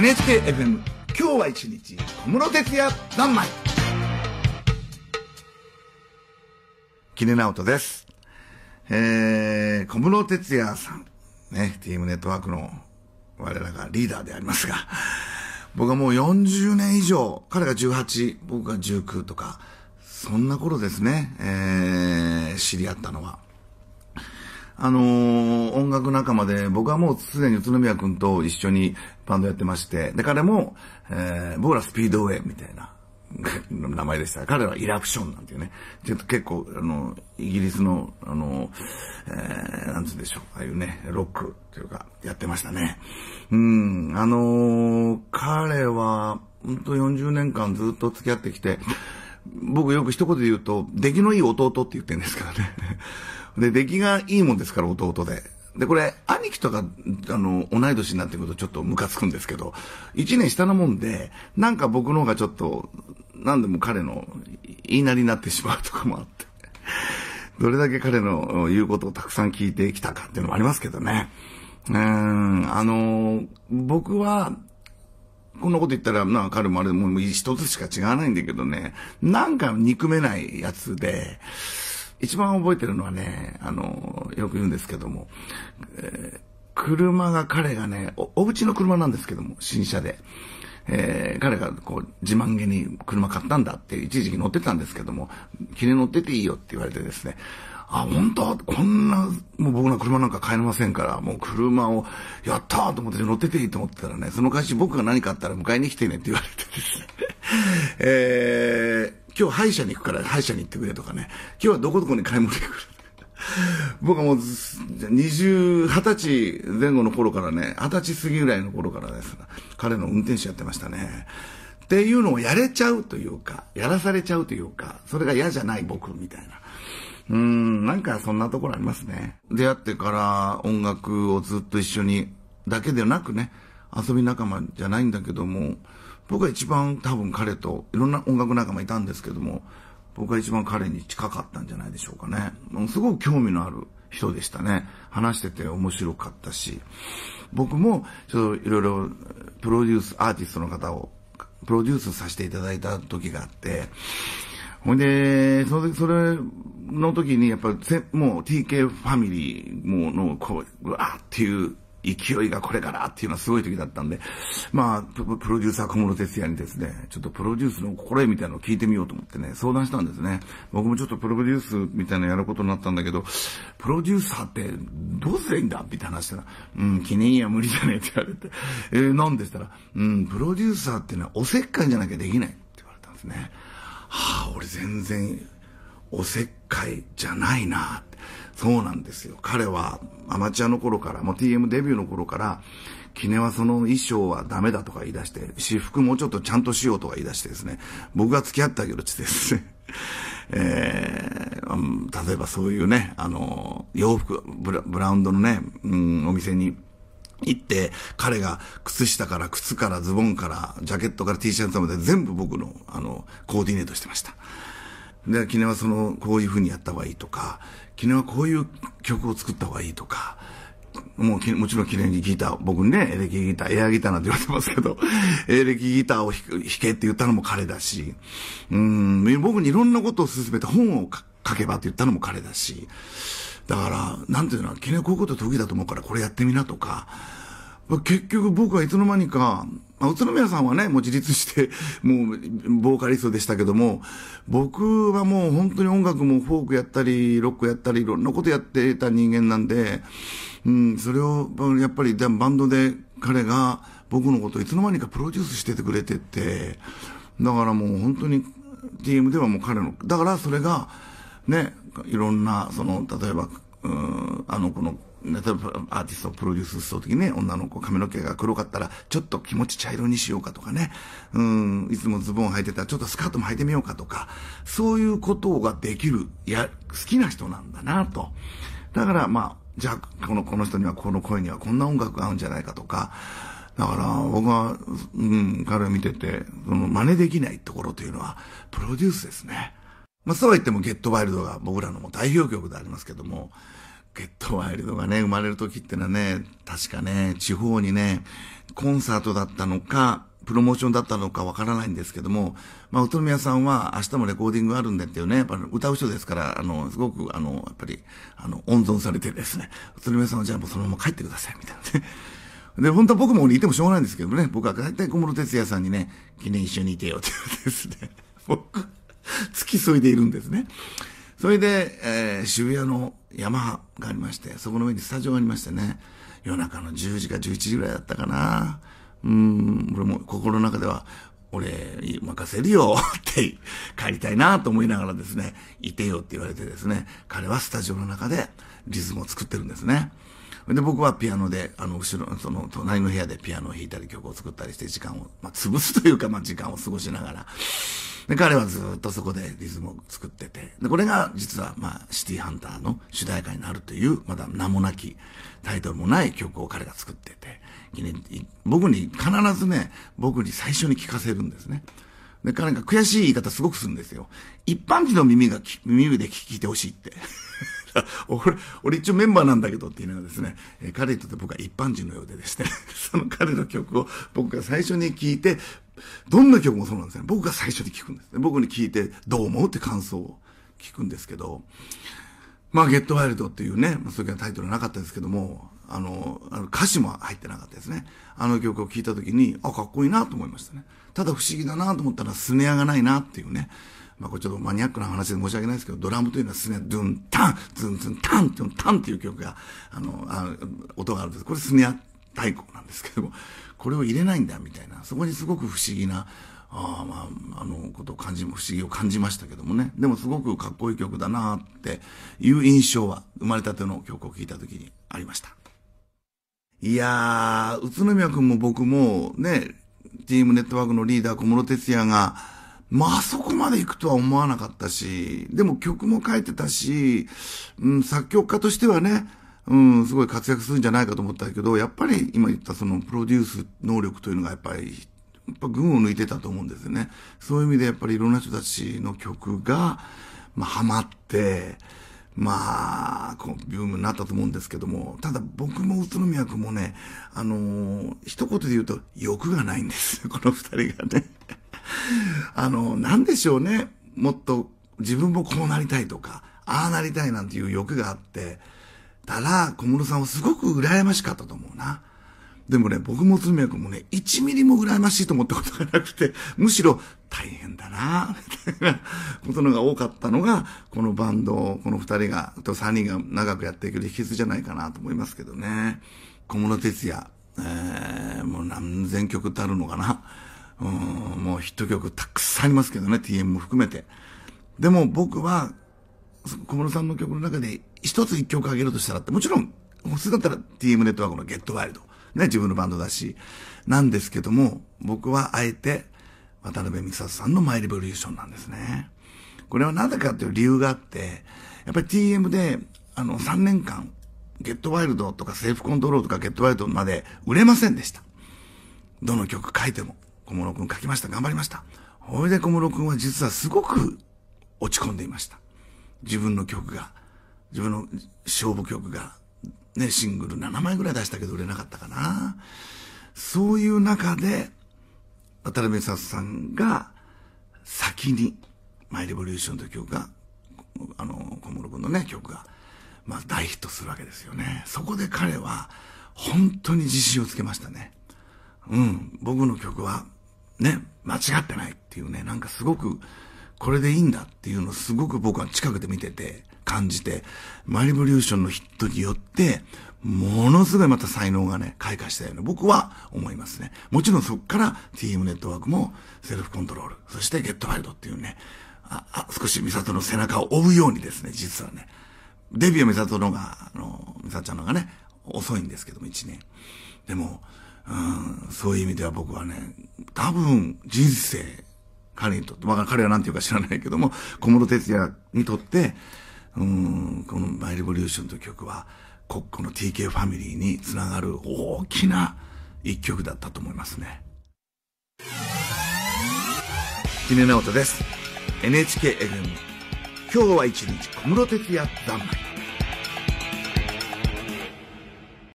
NHKFM 今日は一日小室哲哉何枚キネナオトです。えー、小室哲哉さん、ね、ティームネットワークの我らがリーダーでありますが、僕はもう40年以上、彼が18、僕が19とか、そんな頃ですね、えー、知り合ったのは。あのー、音楽仲間で、僕はもうすでに宇都宮君と一緒にバンドやってまして、で、彼も、えー、僕らスピードウェイみたいな。名前でした。彼はイラプションなんていうね。ちょっと結構、あの、イギリスの、あの、えー、なんつうんでしょう。ああいうね、ロックというか、やってましたね。うん、あのー、彼は、ほんと40年間ずっと付き合ってきて、僕よく一言で言うと、出来のいい弟って言ってるんですからね。で、出来がいいもんですから、弟で。で、これ、兄貴とか、あの、同い年になってくるとちょっとムカつくんですけど、一年下のもんで、なんか僕の方がちょっと、何でも彼の言いなりになってしまうとかもあって、どれだけ彼の言うことをたくさん聞いてきたかっていうのもありますけどね。うん、あの、僕は、こんなこと言ったら、まあ、彼もあれもう一つしか違わないんだけどね、なんか憎めないやつで、一番覚えてるのはね、あの、よく言うんですけども、えー、車が彼がね、お、お家の車なんですけども、新車で。えー、彼がこう自慢げに車買ったんだって一時期乗ってたんですけども、記念乗ってていいよって言われてですね、あ、本当こんな、もう僕の車なんか買えませんから、もう車を、やったーと思って乗ってていいと思ってたらね、その会社僕が何かあったら迎えに来てねって言われてですね、えー今日歯医者に行くから歯医者に行ってくれとかね、今日はどこどこに買い物行くか 僕はもう、二十、二十歳前後の頃からね、二十歳過ぎぐらいの頃からです、ね、彼の運転手やってましたね。っていうのをやれちゃうというか、やらされちゃうというか、それが嫌じゃない僕みたいな。うん、なんかそんなところありますね。出会ってから音楽をずっと一緒に、だけでなくね、遊び仲間じゃないんだけども、僕は一番多分彼と、いろんな音楽仲間いたんですけども、僕は一番彼に近かったんじゃないでしょうかね。すごく興味のある人でしたね。話してて面白かったし、僕も、ちょっといろいろプロデュース、アーティストの方をプロデュースさせていただいた時があって、ほんで、それ、それの時に、やっぱせ、もう TK ファミリーもの、こう、うわーっていう勢いがこれからっていうのはすごい時だったんで、まあ、プロデューサー小室哲也にですね、ちょっとプロデュースの心得みたいなのを聞いてみようと思ってね、相談したんですね。僕もちょっとプロデュースみたいなのやることになったんだけど、プロデューサーってどうすりゃいいんだみたいな話したら、うん、記念には無理じゃねえって言われて、えー、なんでしたら、うん、プロデューサーってのはおせっかいじゃなきゃできないって言われたんですね。はあ、俺全然おせっかいじゃないなぁ。そうなんですよ。彼はアマチュアの頃から、もう TM デビューの頃から、キネはその衣装はダメだとか言い出して、私服もうちょっとちゃんとしようとか言い出してですね、僕が付き合ってあげるってですね、えー、例えばそういうね、あの、洋服、ブラブランドのね、うん、お店に行って、彼が靴下から靴からズボンからジャケットから T シャツまで全部僕の、あの、コーディネートしてました。で、キネはその、こういう風にやった方がいいとか、キネはこういう曲を作った方がいいとか、もう、もちろん記念にギター、僕にね、エレキギター、エアギターなんて言われてますけど、エレキギターを弾けって言ったのも彼だし、うん、僕にいろんなことを進めて本を書けばって言ったのも彼だし、だから、なんていうの、記念こういうこと得意だと思うからこれやってみなとか、結局僕はいつの間にか、まあ、宇都宮さんはね、もう自立して、もう、ボーカリストでしたけども、僕はもう本当に音楽もフォークやったり、ロックやったり、いろんなことやってた人間なんで、うん、それを、やっぱり、バンドで彼が僕のことをいつの間にかプロデュースしててくれてて、だからもう本当に、d m ではもう彼の、だからそれが、ね、いろんな、その、例えば、うん、あの、この、例えばアーティストをプロデュースするときね、女の子髪の毛が黒かったら、ちょっと気持ち茶色にしようかとかね、うん、いつもズボン履いてたらちょっとスカートも履いてみようかとか、そういうことができる、や、好きな人なんだなと。だからまあ、じゃあ、この、この人にはこの声にはこんな音楽が合うんじゃないかとか、だから僕は、うん、彼を見てて、その真似できないところというのは、プロデュースですね。まあそうは言ってもゲットワイルドが僕らのも代表曲でありますけども、ゲットワイルドがね、生まれる時ってのはね、確かね、地方にね、コンサートだったのか、プロモーションだったのかわからないんですけども、まあ、宇都宮さんは明日もレコーディングあるんでっていうね、やっぱり歌う人ですから、あの、すごく、あの、やっぱり、あの、温存されてですね、宇都宮さんはじゃあもうそのまま帰ってください、みたいなね。で、本当は僕もいてもしょうがないんですけどね、僕は大体小室哲也さんにね、記念一緒にいてよっていうですね、僕、付き添いでいるんですね。それで、えー、渋谷のヤマハがありまして、そこの上にスタジオがありましてね、夜中の10時か11時ぐらいだったかな。うん、俺も心の中では、俺、任せるよって、帰りたいなと思いながらですね、いてよって言われてですね、彼はスタジオの中でリズムを作ってるんですね。で、僕はピアノで、あの、後ろ、その、隣の部屋でピアノを弾いたり曲を作ったりして時間を、まあ、潰すというか、まあ、時間を過ごしながら、で、彼はずっとそこでリズムを作ってて、で、これが実は、まあ、シティハンターの主題歌になるという、まだ名もなき、タイトルもない曲を彼が作ってて、僕に必ずね、僕に最初に聴かせるんですね。で、彼が悔しい言い方すごくするんですよ。一般人の耳が、耳で聞いてほしいって。俺、俺一応メンバーなんだけどっていうのがですね、彼にとって僕は一般人のようでですね、その彼の曲を僕が最初に聴いて、どんな曲もそうなんですね。僕が最初に聞くんですね。僕に聞いてどう思うって感想を聞くんですけど、まあ、ゲットワイルドっていうね、そういうタイトルなかったですけども、あの、あの歌詞も入ってなかったですね。あの曲を聴いた時に、あ、かっこいいなと思いましたね。ただ不思議だなと思ったら、スネアがないなっていうね。まあ、これちょっとマニアックな話で申し訳ないですけど、ドラムというのはスネア、ドゥン、タン、ズンズン、タン、ドゥン、タンっていう曲が、あの、あ音があるんです。これスネア太鼓なんですけども、これを入れないんだ、みたいな、そこにすごく不思議な、あまあ、あの、ことを感じ、不思議を感じましたけどもね。でもすごくかっこいい曲だなっていう印象は、生まれたての曲を聴いた時にありました。いやー、宇都宮くんも僕も、ね、チームネットワークのリーダー小室哲也が、まあそこまで行くとは思わなかったし、でも曲も書いてたし、うん、作曲家としてはね、うん、すごい活躍するんじゃないかと思ったけど、やっぱり今言ったそのプロデュース能力というのがやっぱり、やっぱ群を抜いてたと思うんですよね。そういう意味でやっぱりいろんな人たちの曲が、まあ、ハマって、まあ、こう、ブームになったと思うんですけども、ただ僕も宇都宮君もね、あのー、一言で言うと欲がないんです。この二人がね。あのー、なんでしょうね。もっと自分もこうなりたいとか、ああなりたいなんていう欲があって、たら、小室さんはすごく羨ましかったと思うな。でもね、僕もつみやくもね、1ミリも羨ましいと思ったことがなくて、むしろ大変だな、みたいな ことのが多かったのが、このバンド、この2人が、と3人が長くやっていく秘訣じゃないかなと思いますけどね。小室哲也、えー、もう何千曲ってあるのかな。うん、もうヒット曲たくさんありますけどね、TM も含めて。でも僕は小室さんの曲の中で一つ一曲あげるとしたらって、もちろん、普通だったら TM ネットワークのゲットワイルド。ね、自分のバンドだし、なんですけども、僕はあえて、渡辺美里さんのマイレボリューションなんですね。これはなぜかという理由があって、やっぱり TM で、あの、3年間、ゲットワイルドとかセーフコントロールとかゲットワイルドまで売れませんでした。どの曲書いても。小室くん書きました。頑張りました。ほいで小室くんは実はすごく落ち込んでいました。自分の曲が、自分の勝負曲が、ね、シングル7枚ぐらい出したけど売れなかったかな。そういう中で、渡辺美さんが先に、マイレボリューションという曲が、あの、小室君のね、曲が、まあ大ヒットするわけですよね。そこで彼は、本当に自信をつけましたね。うん、僕の曲は、ね、間違ってないっていうね、なんかすごく、これでいいんだっていうのをすごく僕は近くで見てて、感じて、マイリブリューションのヒットによって、ものすごいまた才能がね、開花したような僕は思いますね。もちろんそこから TM ネットワークもセルフコントロール、そしてゲットワイルドっていうね、ああ少し美里の背中を追うようにですね、実はね、デビューは美里のが、あの、美里ちゃんのがね、遅いんですけども、1年。でも、うん、そういう意味では僕はね、多分人生彼にとって、まあ、彼は何て言うか知らないけども、小室哲也にとって、うん、このマイレボリューションという曲は、こ、この TK ファミリーにつながる大きな一曲だったと思いますね。キネナオタです。NHKFM。今日は一日小室哲也三昧。